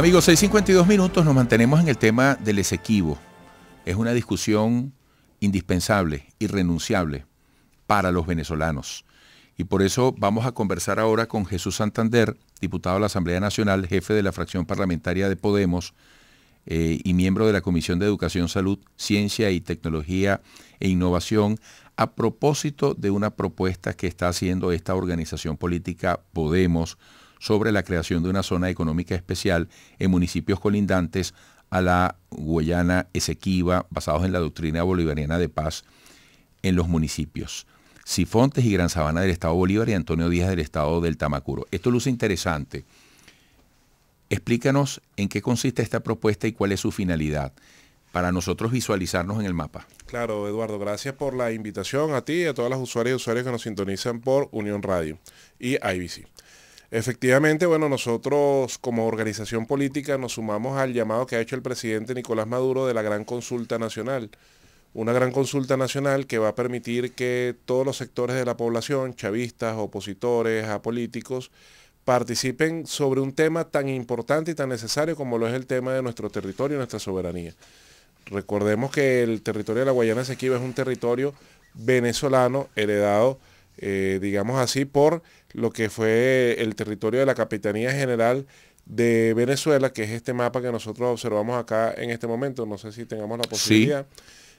Amigos, 6.52 minutos nos mantenemos en el tema del esequivo. Es una discusión indispensable, irrenunciable para los venezolanos. Y por eso vamos a conversar ahora con Jesús Santander, diputado de la Asamblea Nacional, jefe de la fracción parlamentaria de Podemos eh, y miembro de la Comisión de Educación, Salud, Ciencia y Tecnología e Innovación, a propósito de una propuesta que está haciendo esta organización política Podemos sobre la creación de una zona económica especial en municipios colindantes a la Guayana Esequiba, basados en la doctrina bolivariana de paz en los municipios. Sifontes y Gran Sabana del Estado Bolívar y Antonio Díaz del Estado del Tamacuro. Esto luce interesante. Explícanos en qué consiste esta propuesta y cuál es su finalidad para nosotros visualizarnos en el mapa. Claro, Eduardo, gracias por la invitación a ti y a todas las usuarias y usuarios que nos sintonizan por Unión Radio y IBC. Efectivamente, bueno, nosotros como organización política nos sumamos al llamado que ha hecho el presidente Nicolás Maduro de la Gran Consulta Nacional. Una gran consulta nacional que va a permitir que todos los sectores de la población, chavistas, opositores, apolíticos, participen sobre un tema tan importante y tan necesario como lo es el tema de nuestro territorio y nuestra soberanía. Recordemos que el territorio de la Guayana Esequiba es un territorio venezolano heredado eh, digamos así, por lo que fue el territorio de la Capitanía General de Venezuela, que es este mapa que nosotros observamos acá en este momento. No sé si tengamos la posibilidad.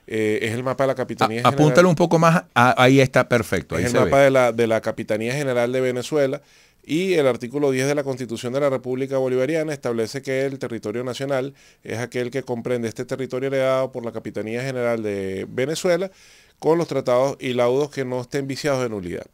Eh, es el mapa de la Capitanía General. Apúntalo un poco más, ah, ahí está perfecto. es el mapa de la, de la Capitanía General de Venezuela y el artículo 10 de la Constitución de la República Bolivariana establece que el territorio nacional es aquel que comprende este territorio heredado por la Capitanía General de Venezuela con los tratados y laudos que no estén viciados de nulidad.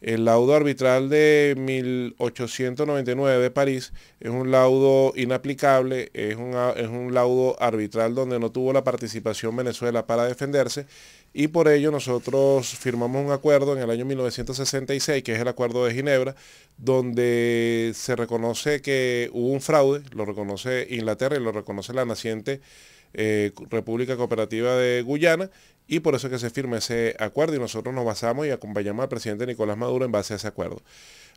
El laudo arbitral de 1899 de París es un laudo inaplicable, es un, es un laudo arbitral donde no tuvo la participación Venezuela para defenderse y por ello nosotros firmamos un acuerdo en el año 1966, que es el Acuerdo de Ginebra, donde se reconoce que hubo un fraude, lo reconoce Inglaterra y lo reconoce la naciente eh, República Cooperativa de Guyana y por eso que se firma ese acuerdo y nosotros nos basamos y acompañamos al presidente Nicolás Maduro en base a ese acuerdo.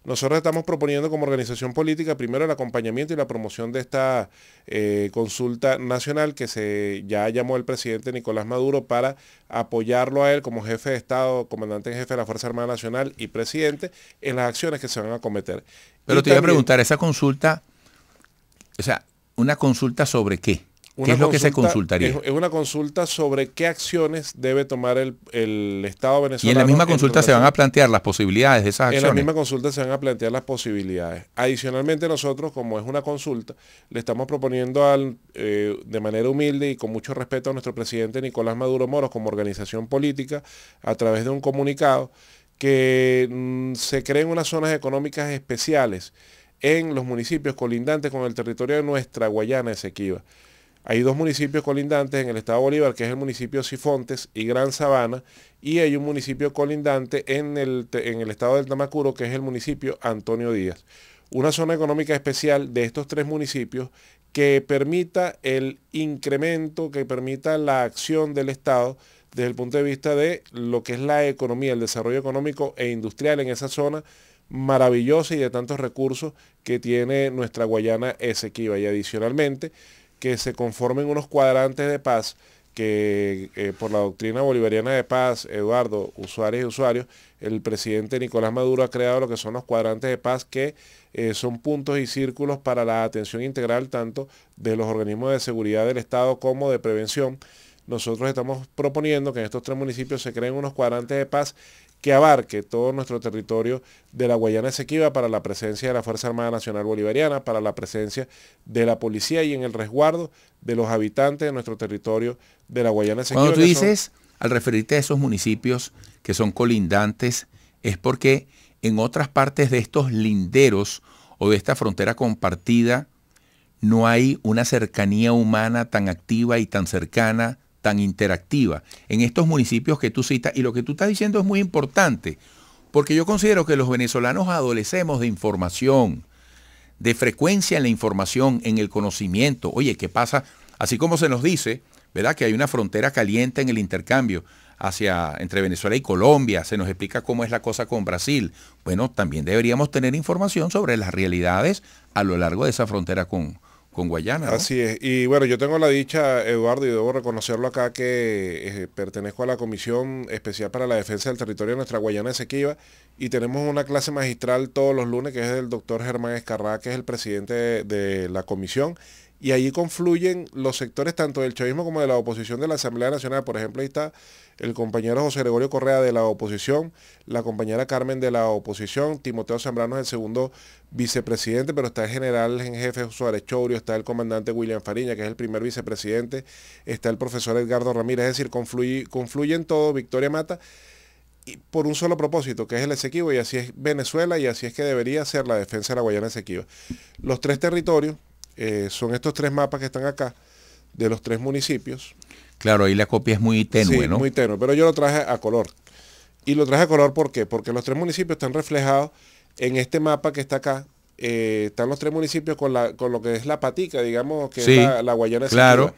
Nosotros estamos proponiendo como organización política primero el acompañamiento y la promoción de esta eh, consulta nacional que se ya llamó el presidente Nicolás Maduro para apoyarlo a él como jefe de Estado, comandante en jefe de la Fuerza Armada Nacional y presidente en las acciones que se van a cometer. Pero te voy a preguntar, esa consulta, o sea, una consulta sobre qué? ¿Qué es lo que se consultaría? Es, una consulta sobre qué acciones debe tomar el, Estado venezolano. Y en la misma consulta se van a plantear las posibilidades de esas acciones. En la misma consulta se van a plantear las posibilidades. Adicionalmente nosotros, como es una consulta, le estamos proponiendo al, eh, de manera humilde y con mucho respeto a nuestro presidente Nicolás Maduro Moros como organización política, a través de un comunicado, que mm, se creen unas zonas económicas especiales en los municipios colindantes con el territorio de nuestra Guayana Esequiba. Hay dos municipios colindantes en el estado Bolívar, que es el municipio Sifontes y Gran Sabana, y hay un municipio colindante en el, en el estado del Tamacuro, que es el municipio Antonio Díaz. Una zona económica especial de estos tres municipios que permita el incremento, que permita la acción del Estado desde el punto de vista de lo que es la economía, el desarrollo económico e industrial en esa zona maravillosa y de tantos recursos que tiene nuestra Guayana Esequiba. Y adicionalmente, que se conformen unos cuadrantes de paz que eh, por la doctrina bolivariana de paz, Eduardo, usuarios y usuarios, el presidente Nicolás Maduro ha creado lo que son los cuadrantes de paz que eh, son puntos y círculos para la atención integral tanto de los organismos de seguridad del Estado como de prevención. Nosotros estamos proponiendo que en estos tres municipios se creen unos cuadrantes de paz que abarque todo nuestro territorio de la Guayana Esequiba para la presencia de la Fuerza Armada Nacional Bolivariana, para la presencia de la policía y en el resguardo de los habitantes de nuestro territorio de la Guayana Esequiba. Cuando tú dices, al referirte a esos municipios que son colindantes, es porque en otras partes de estos linderos o de esta frontera compartida no hay una cercanía humana tan activa y tan cercana tan interactiva en estos municipios que tú citas. Y lo que tú estás diciendo es muy importante, porque yo considero que los venezolanos adolecemos de información, de frecuencia en la información, en el conocimiento. Oye, ¿qué pasa? Así como se nos dice, ¿verdad? Que hay una frontera caliente en el intercambio hacia entre Venezuela y Colombia, se nos explica cómo es la cosa con Brasil. Bueno, también deberíamos tener información sobre las realidades a lo largo de esa frontera con, con Guayana. Así es. Y bueno, yo tengo la dicha, Eduardo, y debo reconocerlo acá, que eh, pertenezco a la Comisión Especial para la Defensa del Territorio de nuestra Guayana Esequiba y tenemos una clase magistral todos los lunes que es del doctor Germán Escarrá, que es el presidente de la comisión y allí confluyen los sectores tanto del chavismo como de la oposición de la Asamblea Nacional. Por ejemplo, ahí está el compañero José Gregorio Correa de la oposición, la compañera Carmen de la oposición, Timoteo Zambrano es el segundo vicepresidente, pero está el general en jefe Suárez Chourio, está el comandante William Fariña, que es el primer vicepresidente, está el profesor Edgardo Ramírez, es decir, confluye, confluyen todo, Victoria Mata, y por un solo propósito, que es el Esequibo, y así es Venezuela, y así es que debería ser la defensa de la Guayana Esequiba. Los tres territorios eh, son estos tres mapas que están acá de los tres municipios. Claro, ahí la copia es muy tenue, Muy tenue, pero yo lo traje a color. Y lo traje a color ¿por Porque los tres municipios están reflejados en este mapa que está acá. Eh, están los tres municipios con, la, con lo que es la patica, digamos, que es la, Guayana. Claro.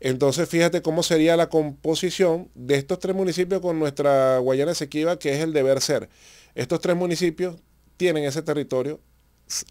Entonces, fíjate cómo sería la composición de estos tres municipios con nuestra Guayana Esequiba, que es el deber ser. Estos tres municipios tienen ese territorio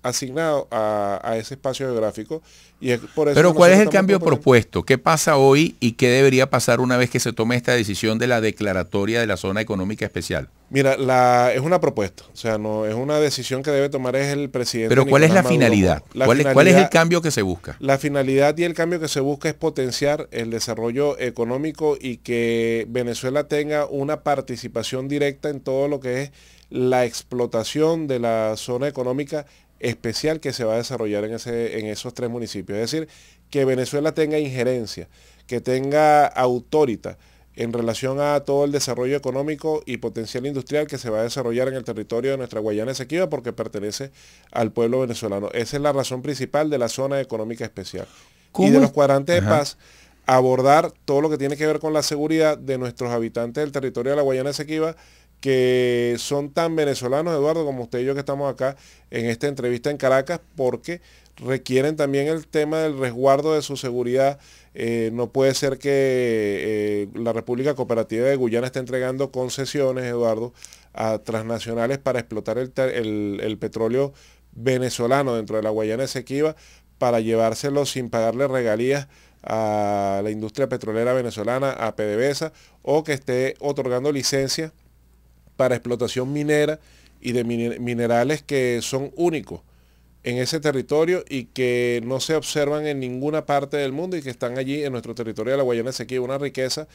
asignado a, ese espacio geográfico. Y por Pero ¿cuál es el cambio propuesto? ¿Qué pasa hoy y qué debería pasar una vez que se tome esta decisión de la declaratoria de la zona económica especial? Mira, la, es una propuesta, o sea, no es una decisión que debe tomar es el presidente. Pero ¿cuál es la, finalidad? finalidad? ¿Cuál es el cambio que se busca? La finalidad y el cambio que se busca es potenciar el desarrollo económico y que Venezuela tenga una participación directa en todo lo que es la explotación de la zona económica especial que se va a desarrollar en, ese, en esos tres municipios. Es decir, que Venezuela tenga injerencia, que tenga autoridad en relación a todo el desarrollo económico y potencial industrial que se va a desarrollar en el territorio de nuestra Guayana Esequiba porque pertenece al pueblo venezolano. Esa es la razón principal de la zona económica especial. Y de los cuadrantes de paz, abordar todo lo que tiene que ver con la seguridad de nuestros habitantes del territorio de la Guayana Esequiba que son tan venezolanos, Eduardo, como usted y yo que estamos acá en esta entrevista en Caracas, porque requieren también el tema del resguardo de su seguridad. Eh, no puede ser que eh, la República Cooperativa de Guyana esté entregando concesiones, Eduardo, a transnacionales para explotar el, petróleo venezolano dentro de la Guayana Esequiba para llevárselo sin pagarle regalías a la industria petrolera venezolana, a PDVSA, o que esté otorgando licencia para explotación minera y de minerales que son únicos en ese territorio y que no se observan en ninguna parte del mundo y que están allí en nuestro territorio de la Guayana Esequiba, una riqueza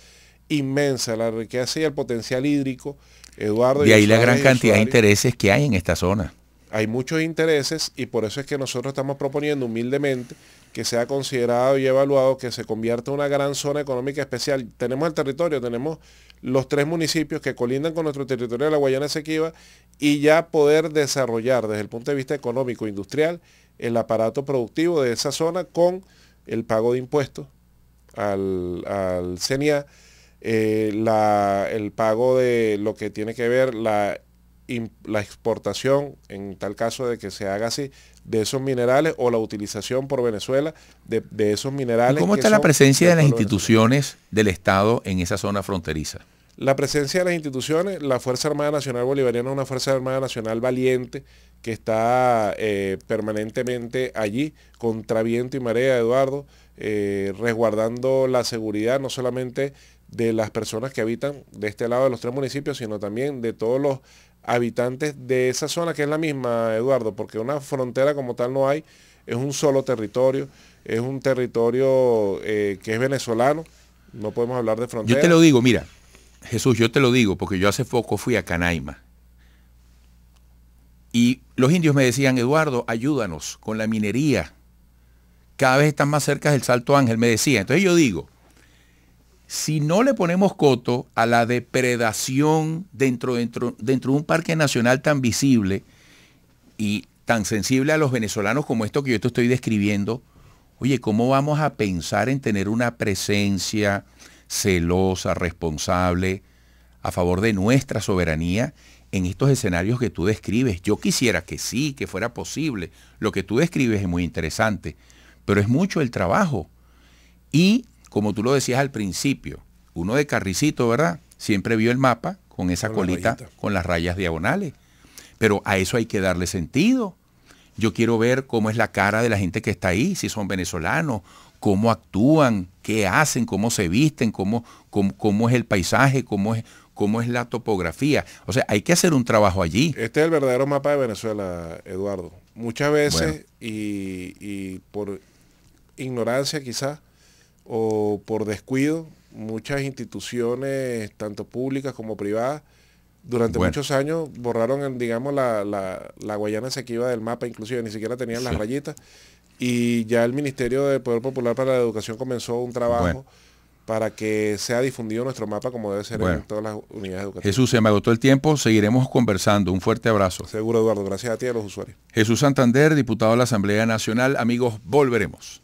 inmensa, la riqueza y el potencial hídrico, Eduardo. y ahí la gran cantidad de intereses que hay en esta zona. Hay muchos intereses y por eso es que nosotros estamos proponiendo humildemente que sea considerado y evaluado, que se convierta en una gran zona económica especial. Tenemos el territorio, tenemos los tres municipios que colindan con nuestro territorio de la Guayana Esequiba y ya poder desarrollar desde el punto de vista económico, e industrial, el aparato productivo de esa zona con el pago de impuestos al, al CENIA, eh, el pago de lo que tiene que ver la la exportación, en tal caso de que se haga así, de esos minerales o la utilización por Venezuela de, esos minerales. ¿Cómo está la presencia de, las instituciones del Estado en esa zona fronteriza? La presencia de las instituciones, la Fuerza Armada Nacional Bolivariana es una Fuerza Armada Nacional valiente que está eh, permanentemente allí contra viento y marea, Eduardo, eh, resguardando la seguridad no solamente de las personas que habitan de este lado de los tres municipios, sino también de todos los habitantes de esa zona que es la misma, Eduardo, porque una frontera como tal no hay, es un solo territorio, es un territorio eh, que es venezolano, no podemos hablar de frontera. Yo te lo digo, mira, Jesús, yo te lo digo, porque yo hace poco fui a Canaima. Y los indios me decían, Eduardo, ayúdanos con la minería. Cada vez están más cerca del Salto Ángel, me decían. Entonces yo digo, si no le ponemos coto a la depredación dentro, dentro, dentro de un parque nacional tan visible y tan sensible a los venezolanos como esto que yo te estoy describiendo, oye, ¿cómo vamos a pensar en tener una presencia celosa, responsable, a favor de nuestra soberanía en estos escenarios que tú describes? Yo quisiera que sí, que fuera posible. Lo que tú describes es muy interesante, pero es mucho el trabajo. Y como tú lo decías al principio, uno de carricito, ¿verdad? Siempre vio el mapa con esa colita, con las rayas diagonales. Pero a eso hay que darle sentido. Yo quiero ver cómo es la cara de la gente que está ahí, si son venezolanos, cómo actúan, qué hacen, cómo se visten, cómo, cómo, es el paisaje, cómo es, cómo es la topografía. O sea, hay que hacer un trabajo allí. Este es el verdadero mapa de Venezuela, Eduardo. Muchas veces, y, y por ignorancia quizás, o por descuido, muchas instituciones, tanto públicas como privadas, durante muchos años borraron, digamos, la, Guayana Esequiba del mapa, inclusive ni siquiera tenían las rayitas. Y ya el Ministerio de Poder Popular para la Educación comenzó un trabajo para que sea difundido nuestro mapa como debe ser en todas las unidades educativas. Jesús, se me agotó el tiempo, seguiremos conversando. Un fuerte abrazo. Seguro, Eduardo. Gracias a ti y a los usuarios. Jesús Santander, diputado de la Asamblea Nacional. Amigos, volveremos.